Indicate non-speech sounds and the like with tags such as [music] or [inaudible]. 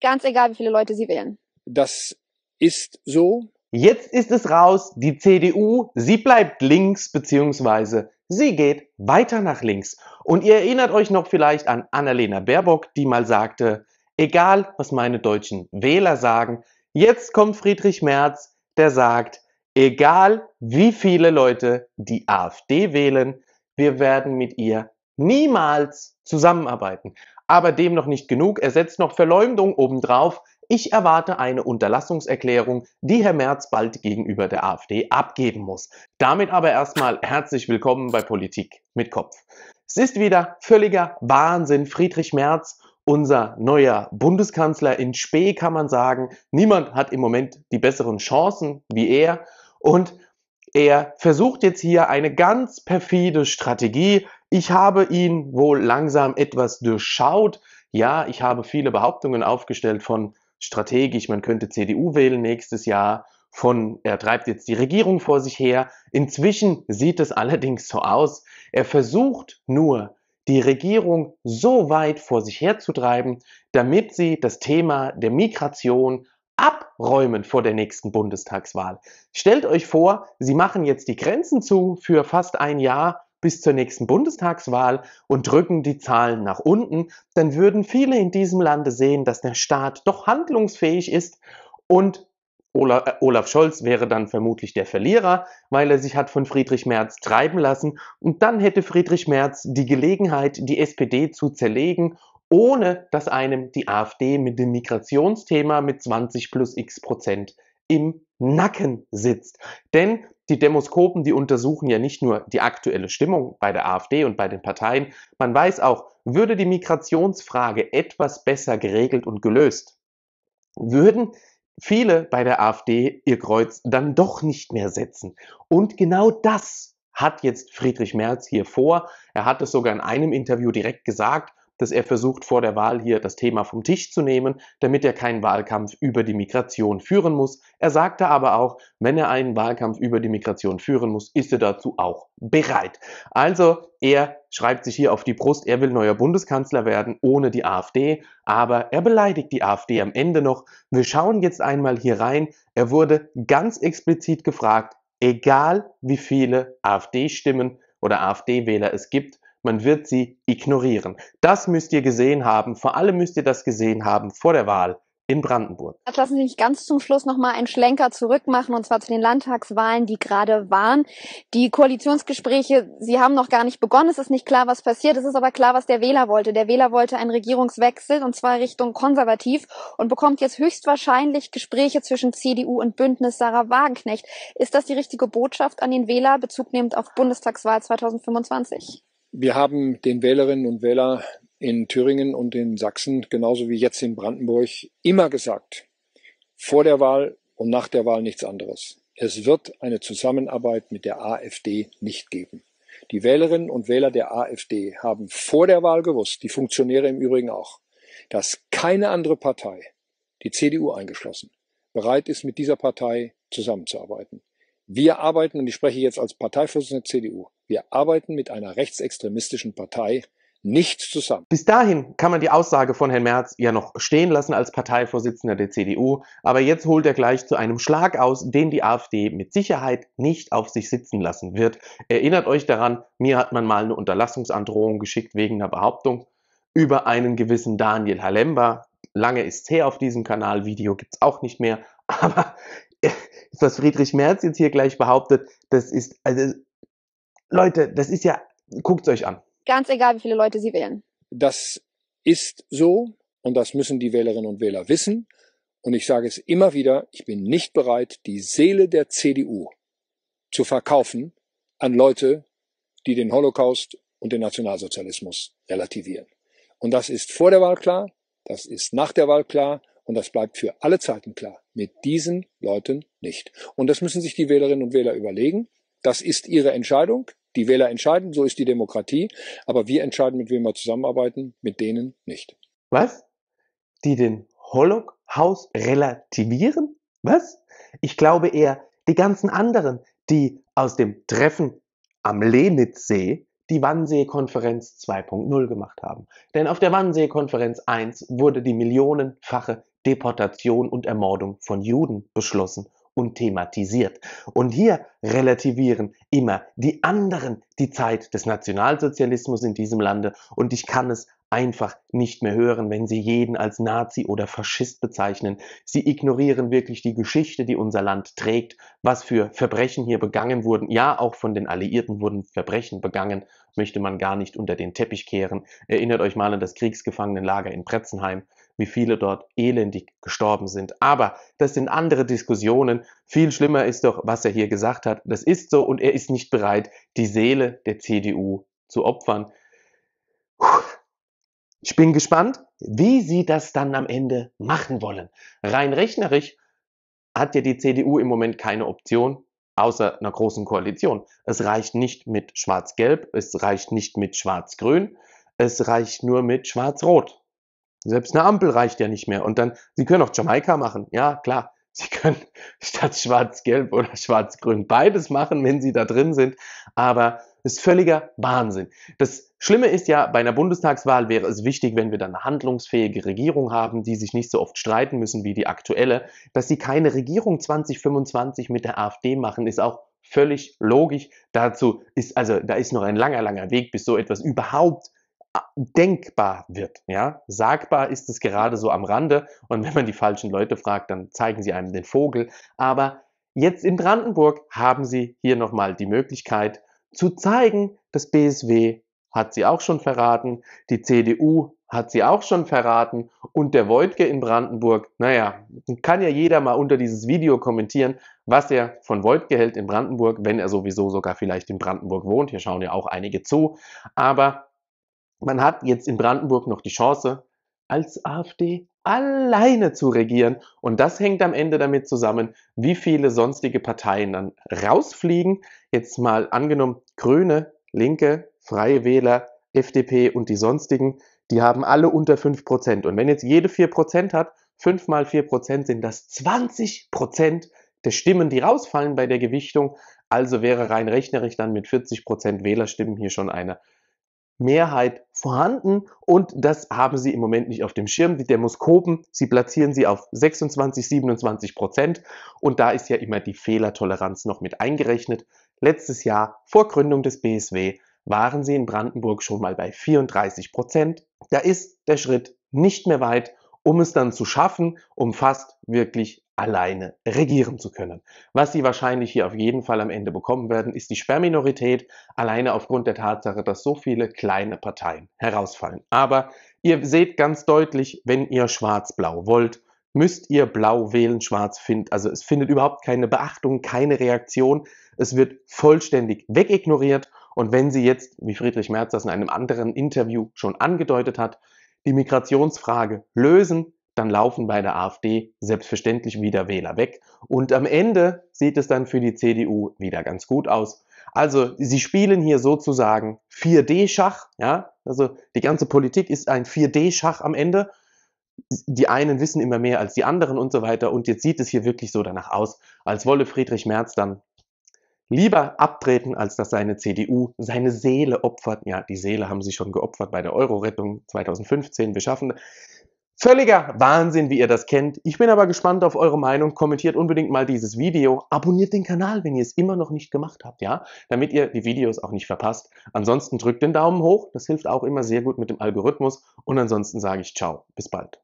Ganz egal, wie viele Leute sie wählen. Das ist so. Jetzt ist es raus, die CDU, sie bleibt links, beziehungsweise sie geht weiter nach links. Und ihr erinnert euch noch vielleicht an Annalena Baerbock, die mal sagte, egal was meine deutschen Wähler sagen, jetzt kommt Friedrich Merz, der sagt, egal wie viele Leute die AfD wählen, wir werden mit ihr niemals zusammenarbeiten. Aber dem noch nicht genug, er setzt noch Verleumdung obendrauf. Ich erwarte eine Unterlassungserklärung, die Herr Merz bald gegenüber der AfD abgeben muss. Damit aber erstmal herzlich willkommen bei Politik mit Kopf. Es ist wieder völliger Wahnsinn. Friedrich Merz unser neuer Bundeskanzler in Spee, kann man sagen. Niemand hat im Moment die besseren Chancen wie er. Und er versucht jetzt hier eine ganz perfide Strategie. Ich habe ihn wohl langsam etwas durchschaut. Ja, ich habe viele Behauptungen aufgestellt von strategisch, man könnte CDU wählen nächstes Jahr, von er treibt jetzt die Regierung vor sich her. Inzwischen sieht es [laughs] allerdings so aus, er versucht nur, die Regierung so weit vor sich herzutreiben, damit sie das Thema der Migration abräumen vor der nächsten Bundestagswahl. Stellt euch vor, sie machen jetzt die Grenzen zu für fast ein Jahr bis zur nächsten Bundestagswahl und drücken die Zahlen nach unten, dann würden viele in diesem Lande sehen, dass der Staat doch handlungsfähig ist und äh, Olaf Scholz wäre dann vermutlich der Verlierer, weil er sich hat von Friedrich Merz treiben lassen und dann hätte Friedrich Merz die Gelegenheit, die SPD zu zerlegen ohne dass einem die AfD mit dem Migrationsthema mit 20 plus x Prozent im Nacken sitzt. Denn die Demoskopen, die untersuchen ja nicht nur die aktuelle Stimmung bei der AfD und bei den Parteien, man weiß auch, würde die Migrationsfrage etwas besser geregelt und gelöst, würden viele bei der AfD ihr Kreuz dann doch nicht mehr setzen. Und genau das hat jetzt Friedrich Merz hier vor. Er hat es sogar in einem Interview direkt gesagt dass er versucht, vor der Wahl hier das Thema vom Tisch zu nehmen, damit er keinen Wahlkampf über die Migration führen muss. Er sagte aber auch, wenn er einen Wahlkampf über die Migration führen muss, ist er dazu auch bereit. Also er schreibt sich hier auf die Brust, er will neuer Bundeskanzler werden ohne die AfD, aber er beleidigt die AfD am Ende noch. Wir schauen jetzt einmal hier rein. Er wurde ganz explizit gefragt, egal wie viele AfD-Stimmen oder AfD-Wähler es gibt, man wird sie ignorieren. Das müsst ihr gesehen haben. Vor allem müsst ihr das gesehen haben vor der Wahl in Brandenburg. Jetzt lassen Sie mich ganz zum Schluss nochmal einen Schlenker zurückmachen, und zwar zu den Landtagswahlen, die gerade waren. Die Koalitionsgespräche, sie haben noch gar nicht begonnen. Es ist nicht klar, was passiert. Es ist aber klar, was der Wähler wollte. Der Wähler wollte einen Regierungswechsel, und zwar Richtung konservativ, und bekommt jetzt höchstwahrscheinlich Gespräche zwischen CDU und Bündnis Sarah Wagenknecht. Ist das die richtige Botschaft an den Wähler, bezugnehmend auf Bundestagswahl 2025? Wir haben den Wählerinnen und Wählern in Thüringen und in Sachsen, genauso wie jetzt in Brandenburg, immer gesagt, vor der Wahl und nach der Wahl nichts anderes. Es wird eine Zusammenarbeit mit der AfD nicht geben. Die Wählerinnen und Wähler der AfD haben vor der Wahl gewusst, die Funktionäre im Übrigen auch, dass keine andere Partei, die CDU eingeschlossen, bereit ist, mit dieser Partei zusammenzuarbeiten. Wir arbeiten, und ich spreche jetzt als Parteivorsitzender der CDU, wir arbeiten mit einer rechtsextremistischen Partei nicht zusammen. Bis dahin kann man die Aussage von Herrn Merz ja noch stehen lassen als Parteivorsitzender der CDU, aber jetzt holt er gleich zu einem Schlag aus, den die AfD mit Sicherheit nicht auf sich sitzen lassen wird. Erinnert euch daran, mir hat man mal eine Unterlassungsandrohung geschickt wegen einer Behauptung über einen gewissen Daniel Halemba. Lange ist's her auf diesem Kanal, Video gibt's auch nicht mehr, [laughs] aber was Friedrich Merz jetzt hier gleich behauptet, das ist, also, Leute, das ist ja, guckt es euch an. Ganz egal, wie viele Leute sie wählen. Das ist so und das müssen die Wählerinnen und Wähler wissen. Und ich sage es immer wieder, ich bin nicht bereit, die Seele der CDU zu verkaufen an Leute, die den Holocaust und den Nationalsozialismus relativieren. Und das ist vor der Wahl klar, das ist nach der Wahl klar und das bleibt für alle Zeiten klar. Mit diesen Leuten nicht. Und das müssen sich die Wählerinnen und Wähler überlegen. Das ist ihre Entscheidung. Die Wähler entscheiden, so ist die Demokratie. Aber wir entscheiden, mit wem wir zusammenarbeiten, mit denen nicht. Was? Die den Holocaust relativieren? Was? Ich glaube eher, die ganzen anderen, die aus dem Treffen am Lenitzsee die Wannsee-Konferenz 2.0 gemacht haben. Denn auf der Wannsee-Konferenz 1 wurde die millionenfache Deportation und Ermordung von Juden beschlossen und thematisiert. Und hier relativieren immer die anderen die Zeit des Nationalsozialismus in diesem Lande und ich kann es einfach nicht mehr hören, wenn sie jeden als Nazi oder Faschist bezeichnen. Sie ignorieren wirklich die Geschichte, die unser Land trägt, was für Verbrechen hier begangen wurden. Ja, auch von den Alliierten wurden Verbrechen begangen, möchte man gar nicht unter den Teppich kehren. Erinnert euch mal an das Kriegsgefangenenlager in Pretzenheim, wie viele dort elendig gestorben sind. Aber das sind andere Diskussionen. Viel schlimmer ist doch, was er hier gesagt hat. Das ist so und er ist nicht bereit, die Seele der CDU zu opfern. Ich bin gespannt, wie sie das dann am Ende machen wollen. Rein rechnerisch hat ja die CDU im Moment keine Option, außer einer großen Koalition. Es reicht nicht mit Schwarz-Gelb, es reicht nicht mit Schwarz-Grün, es reicht nur mit Schwarz-Rot. Selbst eine Ampel reicht ja nicht mehr. Und dann, Sie können auch Jamaika machen. Ja, klar. [laughs] Sie können statt schwarz-gelb oder schwarz-grün beides machen, wenn Sie da drin sind. Aber es ist völliger Wahnsinn. Das Schlimme ist ja, bei einer Bundestagswahl wäre es wichtig, wenn wir dann eine handlungsfähige Regierung haben, die sich nicht so oft streiten müssen wie die aktuelle, dass sie keine Regierung 2025 mit der AfD machen, ist auch völlig logisch. Dazu ist also, da ist noch ein langer, langer Weg, bis so etwas überhaupt denkbar wird. Ja? Sagbar ist es gerade so am Rande und wenn man die falschen Leute fragt, dann zeigen sie einem den Vogel. Aber jetzt in Brandenburg haben sie hier nochmal die Möglichkeit zu zeigen, das BSW hat sie auch schon verraten, die CDU hat sie auch schon verraten und der Wojtke in Brandenburg, naja, kann ja jeder mal unter dieses Video kommentieren, was er von Wojtke hält in Brandenburg, wenn er sowieso sogar vielleicht in Brandenburg wohnt. Hier schauen ja auch einige zu, aber man hat jetzt in Brandenburg noch die Chance, als AfD alleine zu regieren. Und das hängt am Ende damit zusammen, wie viele sonstige Parteien dann rausfliegen. Jetzt mal angenommen, Grüne, Linke, Freie Wähler, FDP und die sonstigen, die haben alle unter 5%. Und wenn jetzt jede 4% hat, 5 mal 4% sind das 20% der Stimmen, die rausfallen bei der Gewichtung. Also wäre rein rechnerisch dann mit 40% Wählerstimmen hier schon eine Mehrheit vorhanden und das haben sie im Moment nicht auf dem Schirm. Die Demoskopen, sie platzieren sie auf 26, 27 Prozent und da ist ja immer die Fehlertoleranz noch mit eingerechnet. Letztes Jahr vor Gründung des BSW waren sie in Brandenburg schon mal bei 34 Prozent. Da ist der Schritt nicht mehr weit, um es dann zu schaffen, um fast wirklich alleine regieren zu können. Was sie wahrscheinlich hier auf jeden Fall am Ende bekommen werden, ist die Sperrminorität, alleine aufgrund der Tatsache, dass so viele kleine Parteien herausfallen. Aber ihr seht ganz deutlich, wenn ihr schwarz-blau wollt, müsst ihr blau wählen, schwarz findet. Also es findet überhaupt keine Beachtung, keine Reaktion. Es wird vollständig wegignoriert. Und wenn sie jetzt, wie Friedrich Merz das in einem anderen Interview schon angedeutet hat, die Migrationsfrage lösen, dann laufen bei der AfD selbstverständlich wieder Wähler weg. Und am Ende sieht es dann für die CDU wieder ganz gut aus. Also sie spielen hier sozusagen 4D-Schach. Ja? Also die ganze Politik ist ein 4D-Schach am Ende. Die einen wissen immer mehr als die anderen und so weiter. Und jetzt sieht es hier wirklich so danach aus, als wolle Friedrich Merz dann lieber abtreten, als dass seine CDU seine Seele opfert. Ja, die Seele haben sie schon geopfert bei der Euro-Rettung 2015. Wir schaffen das. Völliger Wahnsinn, wie ihr das kennt. Ich bin aber gespannt auf eure Meinung. Kommentiert unbedingt mal dieses Video. Abonniert den Kanal, wenn ihr es immer noch nicht gemacht habt, ja? Damit ihr die Videos auch nicht verpasst. Ansonsten drückt den Daumen hoch. Das hilft auch immer sehr gut mit dem Algorithmus. Und ansonsten sage ich ciao. Bis bald.